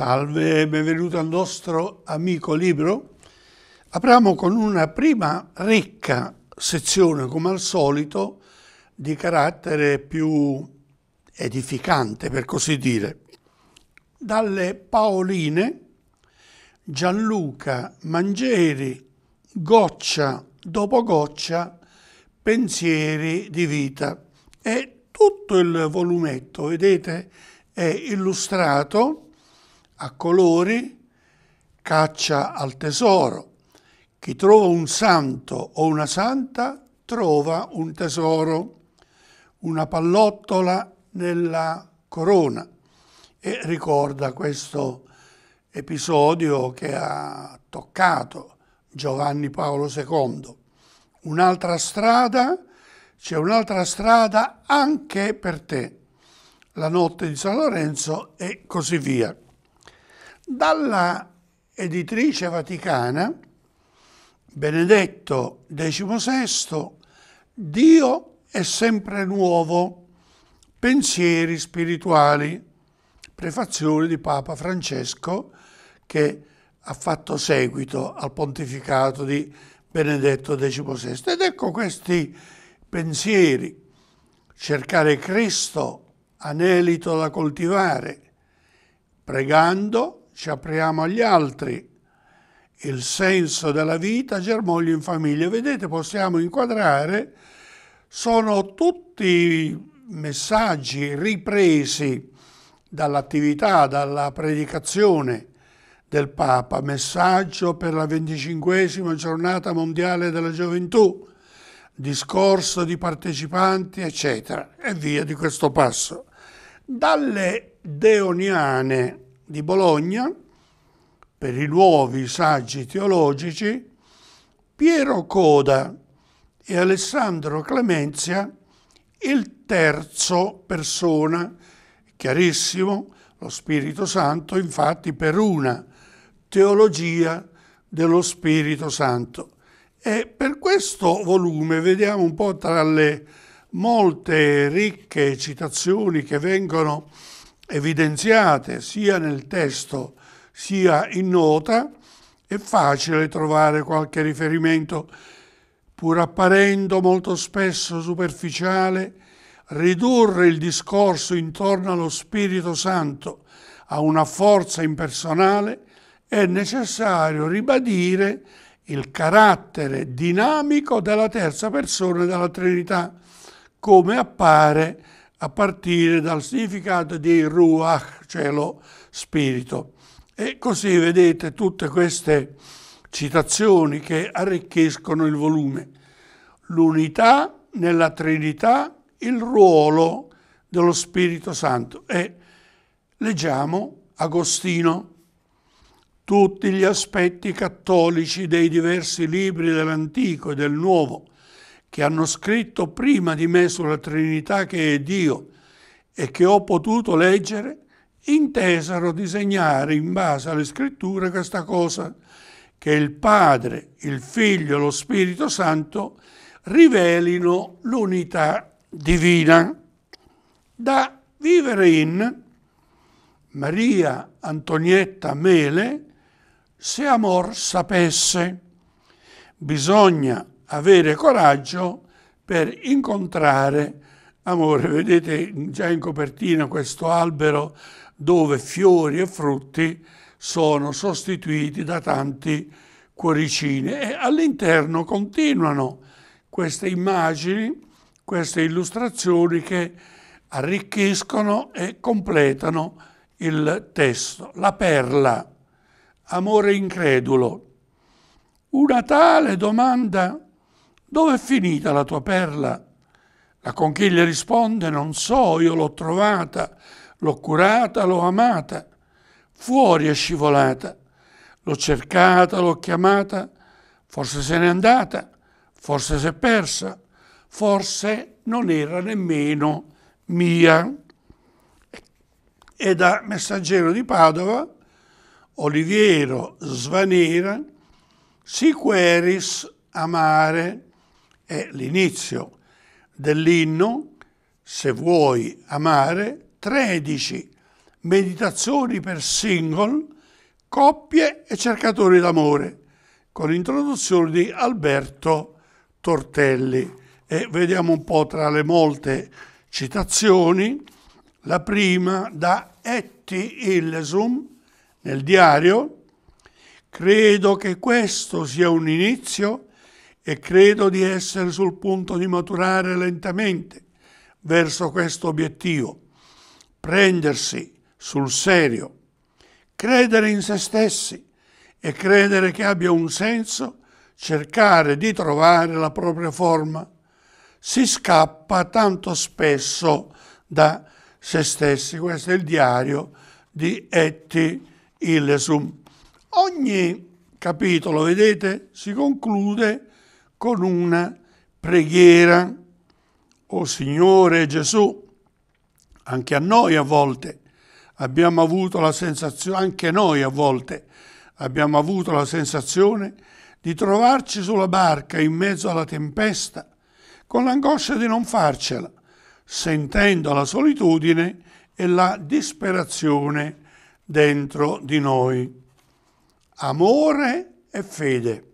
Salve e benvenuto al nostro amico libro. Apriamo con una prima ricca sezione, come al solito, di carattere più edificante, per così dire. Dalle Paoline, Gianluca, Mangieri, Goccia dopo Goccia, Pensieri di vita. E tutto il volumetto, vedete, è illustrato a colori, caccia al tesoro. Chi trova un santo o una santa trova un tesoro, una pallottola nella corona. E ricorda questo episodio che ha toccato Giovanni Paolo II. Un'altra strada, c'è un'altra strada anche per te, la notte di San Lorenzo e così via dalla editrice vaticana Benedetto XVI, Dio è sempre nuovo, pensieri spirituali, prefazione di Papa Francesco che ha fatto seguito al pontificato di Benedetto XVI. Ed ecco questi pensieri, cercare Cristo, anelito da coltivare, pregando, ci apriamo agli altri, il senso della vita germoglia in famiglia. Vedete, possiamo inquadrare, sono tutti messaggi ripresi dall'attività, dalla predicazione del Papa, messaggio per la venticinquesima giornata mondiale della gioventù, discorso di partecipanti, eccetera, e via di questo passo. Dalle deoniane, di Bologna, per i nuovi saggi teologici, Piero Coda e Alessandro Clemenzia il terzo persona. Chiarissimo, lo Spirito Santo infatti per una teologia dello Spirito Santo. E per questo volume vediamo un po' tra le molte ricche citazioni che vengono evidenziate sia nel testo sia in nota, è facile trovare qualche riferimento, pur apparendo molto spesso superficiale, ridurre il discorso intorno allo Spirito Santo a una forza impersonale è necessario ribadire il carattere dinamico della terza persona della Trinità, come appare a partire dal significato di ruach, cielo, spirito. E così vedete tutte queste citazioni che arricchiscono il volume. L'unità nella Trinità, il ruolo dello Spirito Santo. E leggiamo Agostino, tutti gli aspetti cattolici dei diversi libri dell'Antico e del Nuovo che hanno scritto prima di me sulla Trinità che è Dio e che ho potuto leggere, intesero disegnare in base alle scritture questa cosa, che il Padre, il Figlio e lo Spirito Santo rivelino l'unità divina. Da vivere in Maria Antonietta Mele, se amor sapesse, bisogna avere coraggio per incontrare amore. Vedete già in copertina questo albero dove fiori e frutti sono sostituiti da tanti cuoricini e all'interno continuano queste immagini, queste illustrazioni che arricchiscono e completano il testo. La perla, amore incredulo. Una tale domanda dove è finita la tua perla? La conchiglia risponde, non so, io l'ho trovata, l'ho curata, l'ho amata. Fuori è scivolata, l'ho cercata, l'ho chiamata, forse se n'è andata, forse si è persa, forse non era nemmeno mia. E da messaggero di Padova, Oliviero Svanera, si queris amare è l'inizio dell'inno, se vuoi amare, 13 meditazioni per single, coppie e cercatori d'amore, con introduzione di Alberto Tortelli. E vediamo un po' tra le molte citazioni, la prima da Etty Illesum nel diario, credo che questo sia un inizio e credo di essere sul punto di maturare lentamente verso questo obiettivo. Prendersi sul serio, credere in se stessi e credere che abbia un senso cercare di trovare la propria forma. Si scappa tanto spesso da se stessi. Questo è il diario di Etty Illesum. Ogni capitolo, vedete, si conclude con una preghiera. O Signore Gesù, anche a noi a volte abbiamo avuto la sensazione, anche noi a volte abbiamo avuto la sensazione di trovarci sulla barca in mezzo alla tempesta, con l'angoscia di non farcela, sentendo la solitudine e la disperazione dentro di noi. Amore e fede.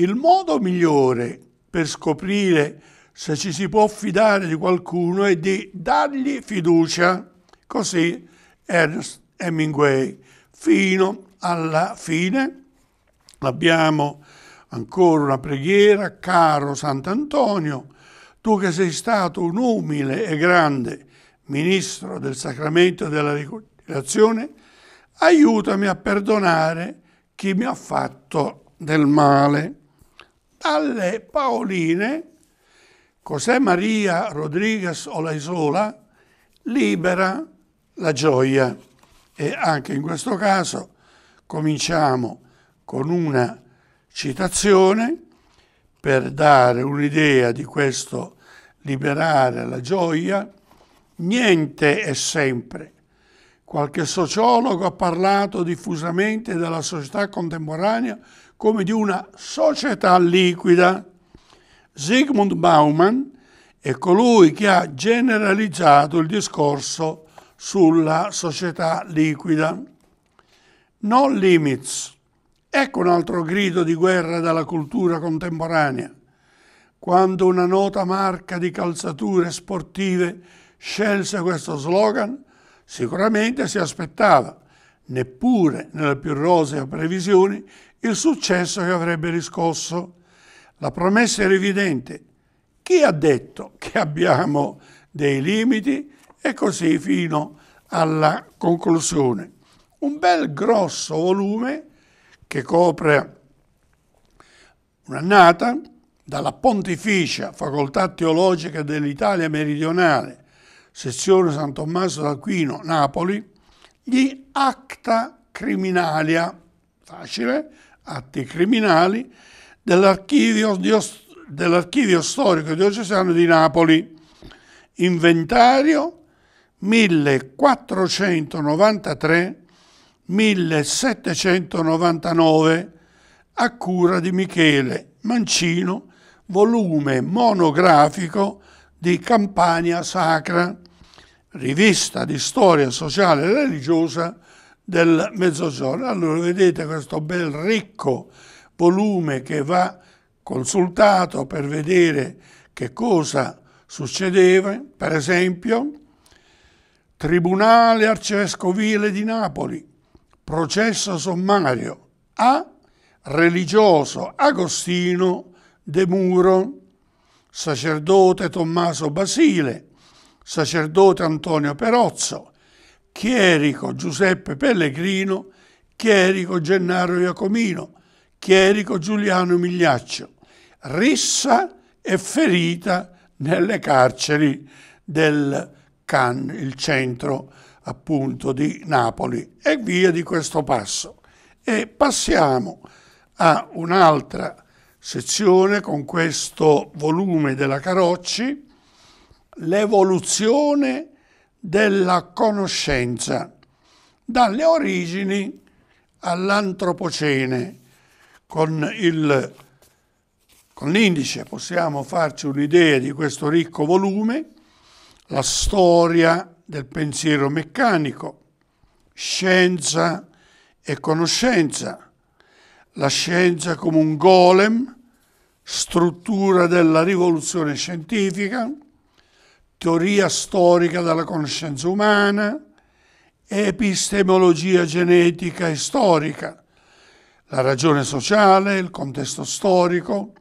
Il modo migliore per scoprire se ci si può fidare di qualcuno è di dargli fiducia. Così Ernest Hemingway. Fino alla fine abbiamo ancora una preghiera, caro Sant'Antonio, tu che sei stato un umile e grande ministro del sacramento e della ricordazione, aiutami a perdonare chi mi ha fatto del male dalle Paoline José Maria Rodriguez Olaisola libera la gioia e anche in questo caso cominciamo con una citazione per dare un'idea di questo liberare la gioia, niente è sempre Qualche sociologo ha parlato diffusamente della società contemporanea come di una società liquida. Sigmund Bauman è colui che ha generalizzato il discorso sulla società liquida. No limits. Ecco un altro grido di guerra della cultura contemporanea. Quando una nota marca di calzature sportive scelse questo slogan, Sicuramente si aspettava, neppure nella più rosea previsioni, il successo che avrebbe riscosso. La promessa era evidente. Chi ha detto che abbiamo dei limiti? E così fino alla conclusione. Un bel grosso volume che copre un'annata dalla Pontificia Facoltà Teologica dell'Italia Meridionale sezione San Tommaso d'Aquino, Napoli, gli Acta Criminalia, facile, atti criminali, dell'archivio, dell storico diocesano di Napoli, inventario 1493-1799, a cura di Michele Mancino, volume monografico di Campania Sacra rivista di storia sociale e religiosa del Mezzogiorno. Allora vedete questo bel ricco volume che va consultato per vedere che cosa succedeva, per esempio Tribunale Arcivescovile di Napoli, processo sommario a religioso Agostino De Muro, sacerdote Tommaso Basile, sacerdote Antonio Perozzo, chierico Giuseppe Pellegrino, chierico Gennaro Iacomino, chierico Giuliano Migliaccio, rissa e ferita nelle carceri del Cannes, il centro appunto di Napoli e via di questo passo. E passiamo a un'altra sezione con questo volume della Carocci l'evoluzione della conoscenza dalle origini all'antropocene. Con, il, con l'indice possiamo farci un'idea di questo ricco volume, la storia del pensiero meccanico, scienza e conoscenza, la scienza come un golem, struttura della rivoluzione scientifica, teoria storica della conoscenza umana, epistemologia genetica e storica, la ragione sociale, il contesto storico,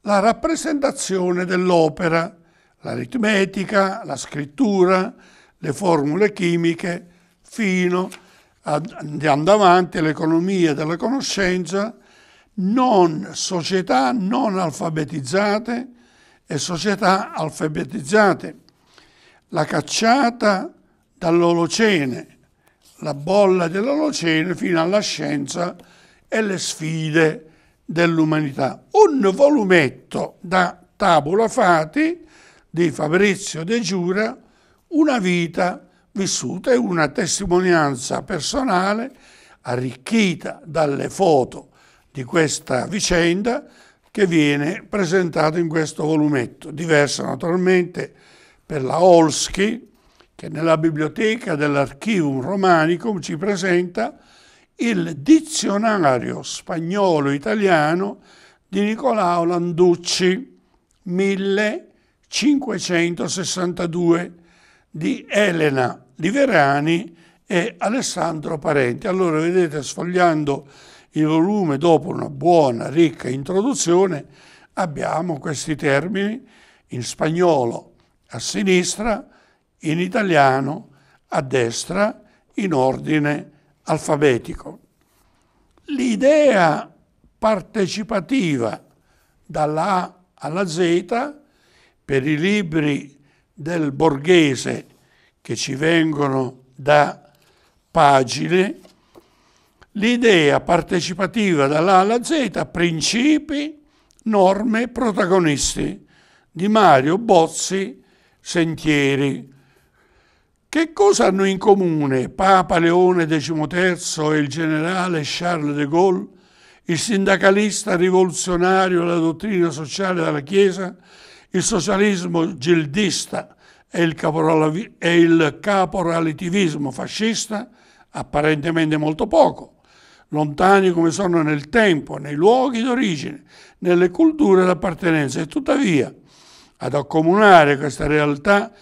la rappresentazione dell'opera, l'aritmetica, la scrittura, le formule chimiche, fino ad andando avanti all'economia della conoscenza, non società non alfabetizzate, e società alfabetizzate, la cacciata dall'Olocene, la bolla dell'Olocene fino alla scienza e le sfide dell'umanità. Un volumetto da Tabula Fati di Fabrizio De Giura, una vita vissuta e una testimonianza personale arricchita dalle foto di questa vicenda che viene presentato in questo volumetto, diversa naturalmente per la Olski, che nella biblioteca dell'Archivum Romanicum ci presenta il dizionario spagnolo-italiano di Nicolao Landucci, 1562, di Elena Liverani e Alessandro Parenti. Allora vedete sfogliando il volume dopo una buona, ricca introduzione, abbiamo questi termini in spagnolo a sinistra, in italiano a destra, in ordine alfabetico. L'idea partecipativa dalla A alla Z per i libri del borghese che ci vengono da pagine l'idea partecipativa dall'A alla Z, principi, norme, protagonisti di Mario Bozzi Sentieri. Che cosa hanno in comune Papa Leone XIII e il generale Charles de Gaulle, il sindacalista rivoluzionario della dottrina sociale della Chiesa, il socialismo gildista e il, caporali e il caporalitivismo fascista? Apparentemente molto poco lontani come sono nel tempo, nei luoghi d'origine, nelle culture d'appartenenza e tuttavia ad accomunare queste realtà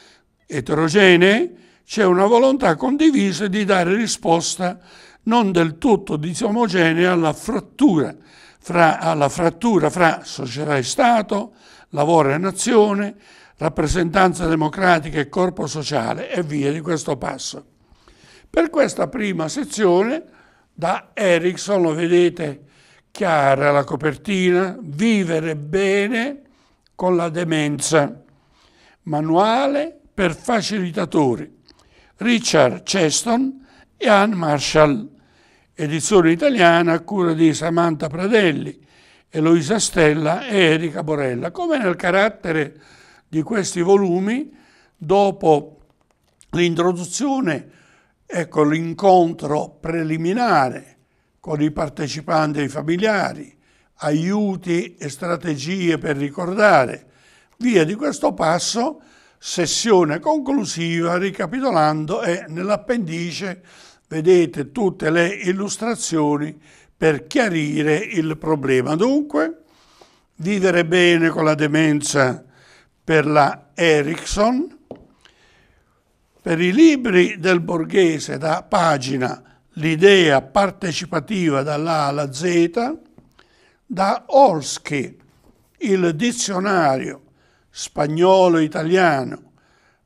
eterogenee c'è una volontà condivisa di dare risposta non del tutto disomogenea diciamo, alla frattura fra, alla frattura fra società e Stato, lavoro e nazione, rappresentanza democratica e corpo sociale e via di questo passo. Per questa prima sezione da Erickson, lo vedete chiara la copertina, Vivere bene con la demenza, manuale per facilitatori, Richard Cheston e Anne Marshall, edizione italiana a cura di Samantha Pradelli, Eloisa Stella e Erika Borella. Come nel carattere di questi volumi, dopo l'introduzione Ecco l'incontro preliminare con i partecipanti e i familiari, aiuti e strategie per ricordare. Via di questo passo, sessione conclusiva, ricapitolando e nell'appendice vedete tutte le illustrazioni per chiarire il problema. Dunque, vivere bene con la demenza per la Ericsson, per i libri del Borghese da pagina L'idea partecipativa dall'A alla Z, da Olsky il dizionario spagnolo-italiano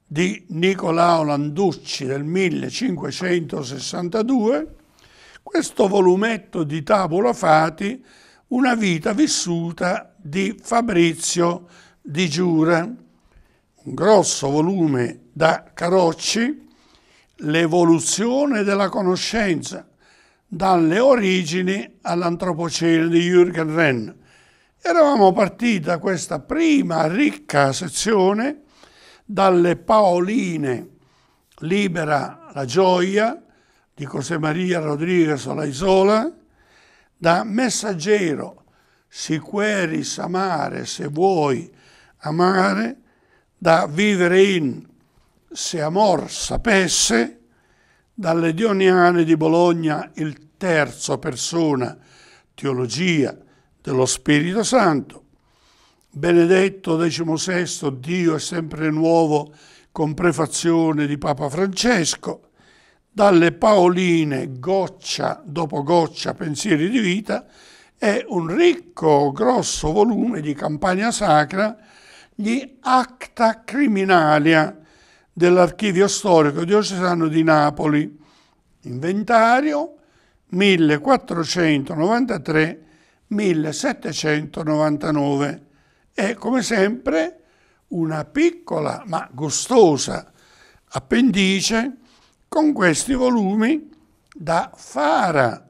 di Nicolao Landucci del 1562, questo volumetto di Tabula Fati, una vita vissuta di Fabrizio di Giura un grosso volume da Carocci, L'evoluzione della conoscenza, dalle origini all'antropocene di Jürgen Renn. Eravamo partiti da questa prima ricca sezione dalle Paoline, Libera la gioia di José Maria Rodriguez Isola, da Messaggero, si queris amare se vuoi amare, da vivere in se Amor sapesse, dalle Dioniane di Bologna il terzo persona, teologia dello Spirito Santo, Benedetto XVI, diciamo Dio è sempre nuovo, con prefazione di Papa Francesco, dalle Paoline, goccia dopo goccia, pensieri di vita, è un ricco, grosso volume di campagna sacra gli acta criminalia dell'archivio storico diocesano di Napoli, inventario 1493-1799 e come sempre una piccola ma gustosa appendice con questi volumi da Fara,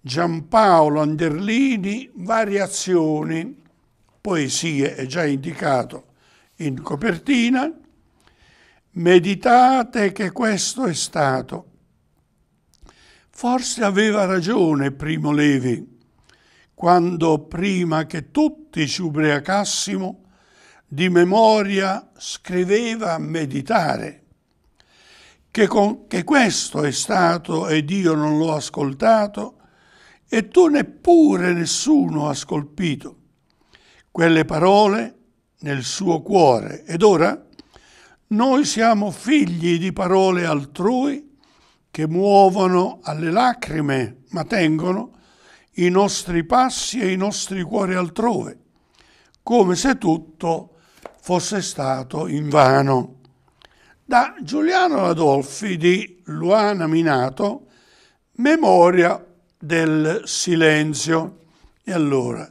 Giampaolo Anderlini, Variazioni, poesie è già indicato in copertina, meditate che questo è stato. Forse aveva ragione Primo Levi quando prima che tutti ci ubriacassimo di memoria scriveva meditare, che, con, che questo è stato ed io non l'ho ascoltato e tu neppure nessuno ha scolpito quelle parole nel suo cuore. Ed ora noi siamo figli di parole altrui che muovono alle lacrime, ma tengono i nostri passi e i nostri cuori altrove, come se tutto fosse stato in vano. Da Giuliano Adolfi di Luana Minato, Memoria del silenzio. E allora,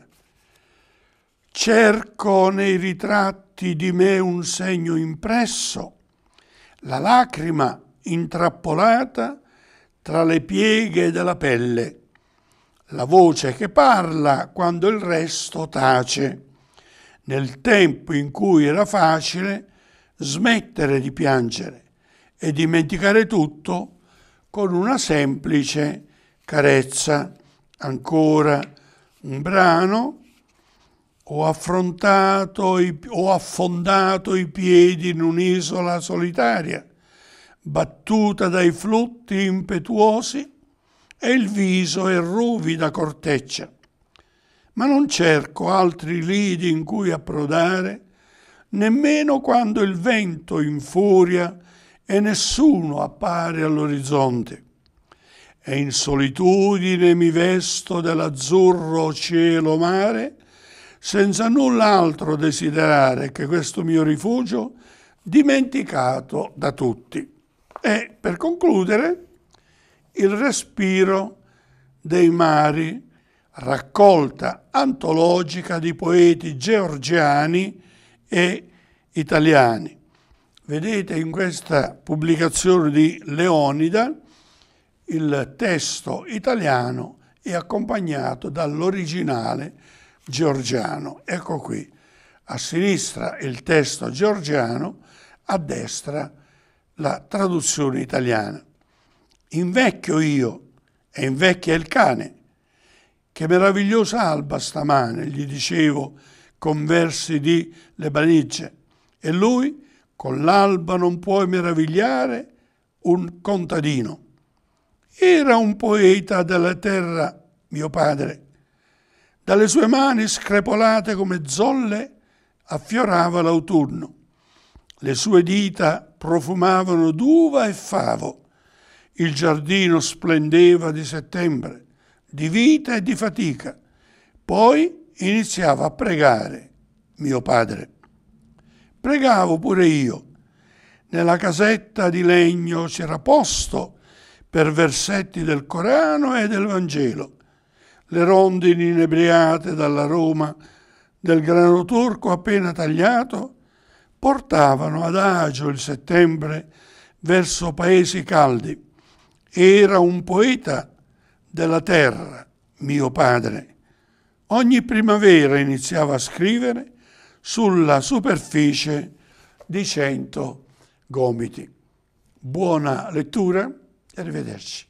Cerco nei ritratti di me un segno impresso, la lacrima intrappolata tra le pieghe della pelle, la voce che parla quando il resto tace. Nel tempo in cui era facile smettere di piangere e dimenticare tutto con una semplice carezza. Ancora un brano ho affrontato, ho affondato i piedi in un'isola solitaria, battuta dai flutti impetuosi e il viso è ruvida corteccia. Ma non cerco altri lidi in cui approdare, nemmeno quando il vento infuria e nessuno appare all'orizzonte. E in solitudine mi vesto dell'azzurro cielo mare, senza null'altro desiderare che questo mio rifugio dimenticato da tutti. E per concludere, il respiro dei mari, raccolta antologica di poeti georgiani e italiani. Vedete in questa pubblicazione di Leonida il testo italiano è accompagnato dall'originale georgiano. Ecco qui, a sinistra il testo georgiano, a destra la traduzione italiana. Invecchio io e invecchia il cane. Che meravigliosa alba stamane, gli dicevo con versi di Le Banigge. E lui, con l'alba non puoi meravigliare, un contadino. Era un poeta della terra, mio padre, dalle sue mani screpolate come zolle affiorava l'autunno. Le sue dita profumavano d'uva e favo. Il giardino splendeva di settembre, di vita e di fatica. Poi iniziava a pregare, mio padre. Pregavo pure io. Nella casetta di legno c'era posto per versetti del Corano e del Vangelo le rondini inebriate dalla Roma del grano turco appena tagliato portavano ad agio il settembre verso paesi caldi. Era un poeta della terra, mio padre. Ogni primavera iniziava a scrivere sulla superficie di cento gomiti. Buona lettura e arrivederci.